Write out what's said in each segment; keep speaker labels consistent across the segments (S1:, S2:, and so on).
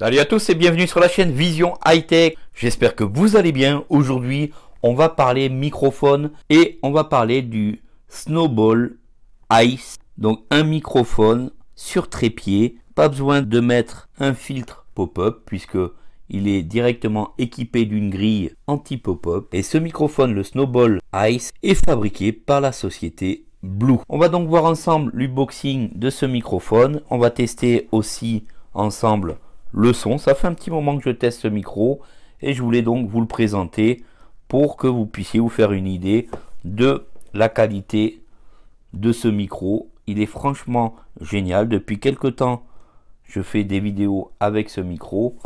S1: Salut à tous et bienvenue sur la chaîne Vision High Tech. J'espère que vous allez bien. Aujourd'hui, on va parler microphone et on va parler du Snowball Ice. Donc un microphone sur trépied. Pas besoin de mettre un filtre pop-up puisque il est directement équipé d'une grille anti-pop-up. Et ce microphone, le Snowball Ice, est fabriqué par la société Blue. On va donc voir ensemble l'unboxing de ce microphone. On va tester aussi ensemble le son. Ça fait un petit moment que je teste ce micro et je voulais donc vous le présenter pour que vous puissiez vous faire une idée de la qualité de ce micro. Il est franchement génial. Depuis quelques temps, je fais des vidéos avec ce micro.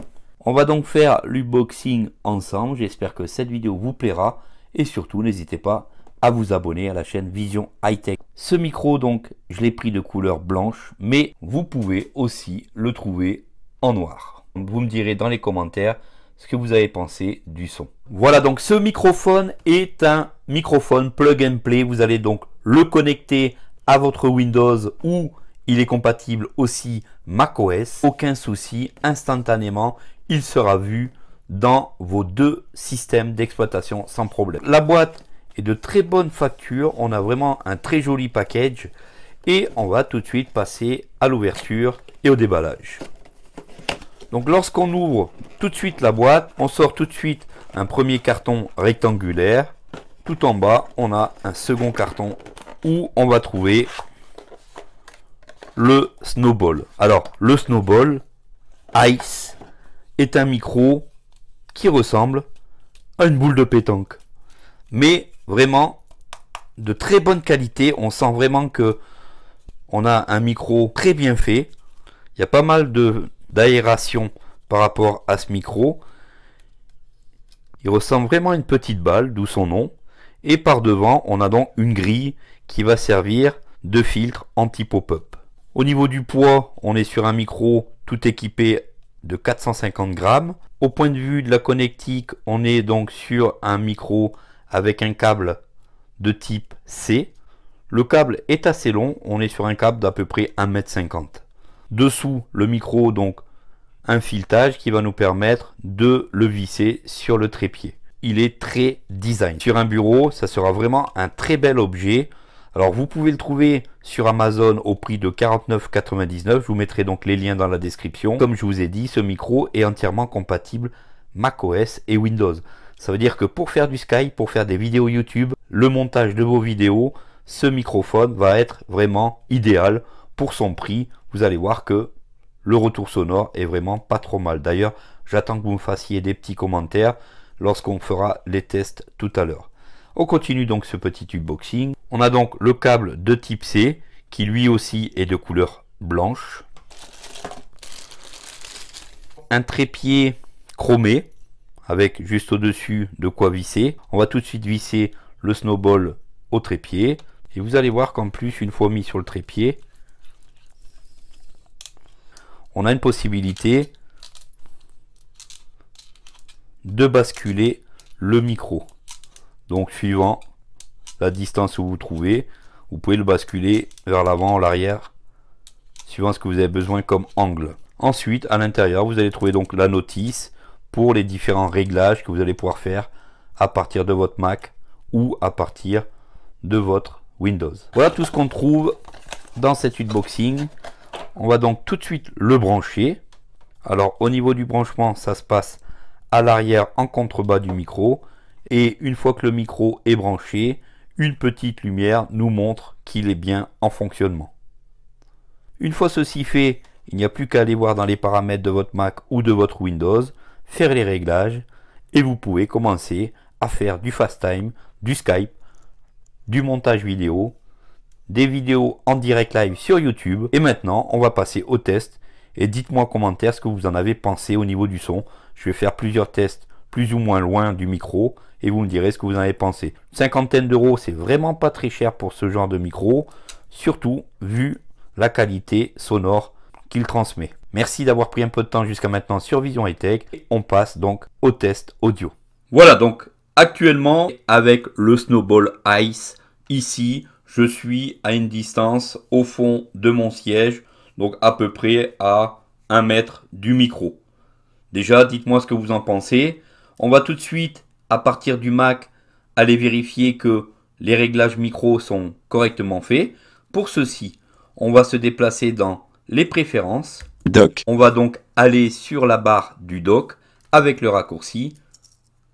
S1: On va donc faire l'unboxing ensemble. J'espère que cette vidéo vous plaira. Et surtout, n'hésitez pas à vous abonner à la chaîne Vision High Tech. Ce micro, donc, je l'ai pris de couleur blanche, mais vous pouvez aussi le trouver noir. Vous me direz dans les commentaires ce que vous avez pensé du son. Voilà donc ce microphone est un microphone plug and play. Vous allez donc le connecter à votre Windows ou il est compatible aussi macOS. Aucun souci, instantanément il sera vu dans vos deux systèmes d'exploitation sans problème. La boîte est de très bonne facture, on a vraiment un très joli package et on va tout de suite passer à l'ouverture et au déballage. Donc lorsqu'on ouvre tout de suite la boîte, on sort tout de suite un premier carton rectangulaire. Tout en bas, on a un second carton où on va trouver le snowball. Alors, le snowball, Ice, est un micro qui ressemble à une boule de pétanque. Mais vraiment de très bonne qualité. On sent vraiment que on a un micro très bien fait. Il y a pas mal de d'aération par rapport à ce micro. Il ressemble vraiment à une petite balle, d'où son nom. Et par devant, on a donc une grille qui va servir de filtre anti-pop-up. Au niveau du poids, on est sur un micro tout équipé de 450 grammes. Au point de vue de la connectique, on est donc sur un micro avec un câble de type C. Le câble est assez long, on est sur un câble d'à peu près 1m50. Dessous, le micro, donc un filetage qui va nous permettre de le visser sur le trépied. Il est très design. Sur un bureau, ça sera vraiment un très bel objet. Alors vous pouvez le trouver sur Amazon au prix de 49,99. Je vous mettrai donc les liens dans la description. Comme je vous ai dit, ce micro est entièrement compatible macOS et Windows. Ça veut dire que pour faire du Skype, pour faire des vidéos YouTube, le montage de vos vidéos, ce microphone va être vraiment idéal pour son prix, vous allez voir que le retour sonore est vraiment pas trop mal. D'ailleurs, j'attends que vous me fassiez des petits commentaires lorsqu'on fera les tests tout à l'heure. On continue donc ce petit unboxing. On a donc le câble de type C qui lui aussi est de couleur blanche. Un trépied chromé avec juste au-dessus de quoi visser. On va tout de suite visser le snowball au trépied. Et vous allez voir qu'en plus, une fois mis sur le trépied, on a une possibilité de basculer le micro. Donc suivant la distance où vous vous trouvez, vous pouvez le basculer vers l'avant, l'arrière, suivant ce que vous avez besoin comme angle. Ensuite, à l'intérieur, vous allez trouver donc la notice pour les différents réglages que vous allez pouvoir faire à partir de votre Mac ou à partir de votre Windows. Voilà tout ce qu'on trouve dans cet unboxing. On va donc tout de suite le brancher. Alors au niveau du branchement, ça se passe à l'arrière en contrebas du micro. Et une fois que le micro est branché, une petite lumière nous montre qu'il est bien en fonctionnement. Une fois ceci fait, il n'y a plus qu'à aller voir dans les paramètres de votre Mac ou de votre Windows, faire les réglages, et vous pouvez commencer à faire du time du Skype, du montage vidéo des vidéos en direct live sur YouTube. Et maintenant, on va passer au test. Et dites-moi en commentaire ce que vous en avez pensé au niveau du son. Je vais faire plusieurs tests plus ou moins loin du micro et vous me direz ce que vous en avez pensé. Cinquantaine d'euros, c'est vraiment pas très cher pour ce genre de micro, surtout vu la qualité sonore qu'il transmet. Merci d'avoir pris un peu de temps jusqu'à maintenant sur Vision et Tech. Et on passe donc au test audio. Voilà donc actuellement avec le Snowball Ice ici je suis à une distance au fond de mon siège, donc à peu près à 1 mètre du micro. Déjà, dites-moi ce que vous en pensez. On va tout de suite, à partir du Mac, aller vérifier que les réglages micro sont correctement faits. Pour ceci, on va se déplacer dans les préférences. Doc. On va donc aller sur la barre du doc avec le raccourci.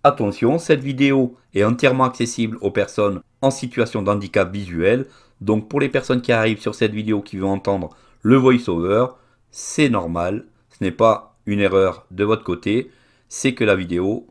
S1: Attention, cette vidéo est entièrement accessible aux personnes en situation d'handicap visuel. Donc pour les personnes qui arrivent sur cette vidéo qui vont entendre le voice-over, c'est normal, ce n'est pas une erreur de votre côté, c'est que la vidéo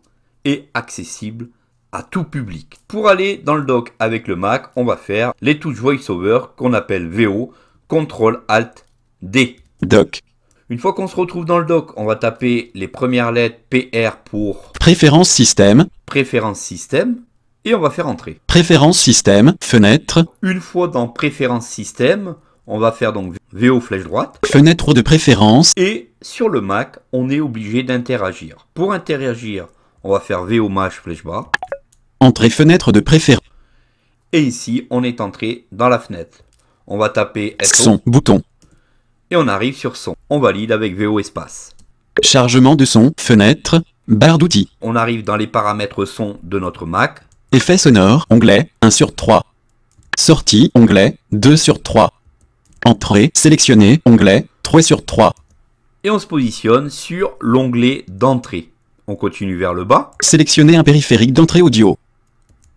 S1: est accessible à tout public. Pour aller dans le doc avec le Mac, on va faire les touches voice-over qu'on appelle VO, CTRL ALT D. Doc. Une fois qu'on se retrouve dans le doc on va taper les premières lettres PR pour
S2: préférence système.
S1: Préférence système et on va faire entrer.
S2: préférence système, fenêtre.
S1: Une fois dans préférence système, on va faire donc VO flèche droite.
S2: Fenêtre de préférence.
S1: Et sur le Mac, on est obligé d'interagir. Pour interagir, on va faire VO match flèche bas.
S2: Entrée fenêtre de préférence.
S1: Et ici, on est entré dans la fenêtre. On va taper Son, bouton. Et on arrive sur son. On valide avec VO espace.
S2: Chargement de son, fenêtre, barre d'outils.
S1: On arrive dans les paramètres son de notre Mac.
S2: Effet sonore, onglet, 1 sur 3. Sortie, onglet, 2 sur 3. Entrée, sélectionner, onglet, 3 sur 3.
S1: Et on se positionne sur l'onglet d'entrée. On continue
S2: vers le bas. Sélectionner un périphérique d'entrée audio.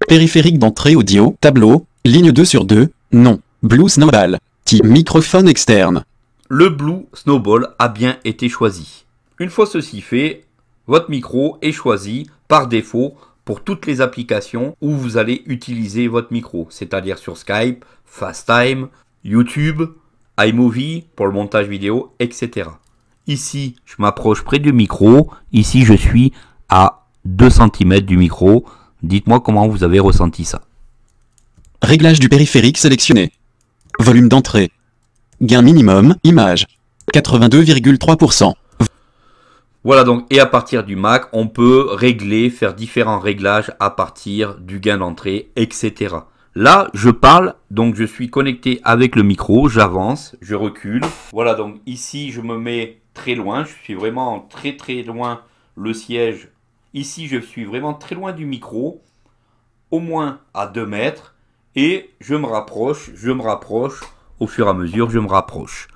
S2: Périphérique d'entrée audio, tableau, ligne 2 sur 2, non. Blue Snowball, type microphone externe.
S1: Le Blue Snowball a bien été choisi. Une fois ceci fait, votre micro est choisi par défaut pour toutes les applications où vous allez utiliser votre micro, c'est-à-dire sur Skype, FaceTime, YouTube, iMovie pour le montage vidéo, etc. Ici, je m'approche près du micro. Ici, je suis à 2 cm du micro. Dites-moi
S2: comment vous avez ressenti ça. Réglage du périphérique sélectionné. Volume d'entrée. Gain minimum, image. 82,3%.
S1: Voilà donc, et à partir du Mac, on peut régler, faire différents réglages à partir du gain d'entrée, etc. Là, je parle, donc je suis connecté avec le micro, j'avance, je recule. Voilà donc, ici, je me mets très loin, je suis vraiment très très loin le siège. Ici, je suis vraiment très loin du micro, au moins à 2 mètres, et je me rapproche, je me rapproche, au fur et à mesure, je me rapproche.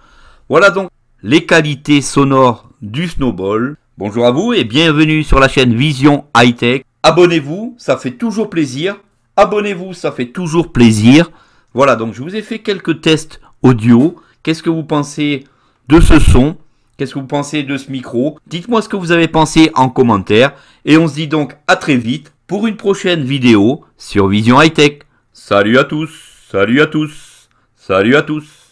S1: Voilà donc les qualités sonores du snowball. Bonjour à vous et bienvenue sur la chaîne Vision High Tech. Abonnez-vous, ça fait toujours plaisir. Abonnez-vous, ça fait toujours plaisir. Voilà, donc je vous ai fait quelques tests audio. Qu'est-ce que vous pensez de ce son Qu'est-ce que vous pensez de ce micro Dites-moi ce que vous avez pensé en commentaire. Et on se dit donc à très vite pour une prochaine vidéo sur Vision High Tech. Salut à tous, salut à tous, salut à tous.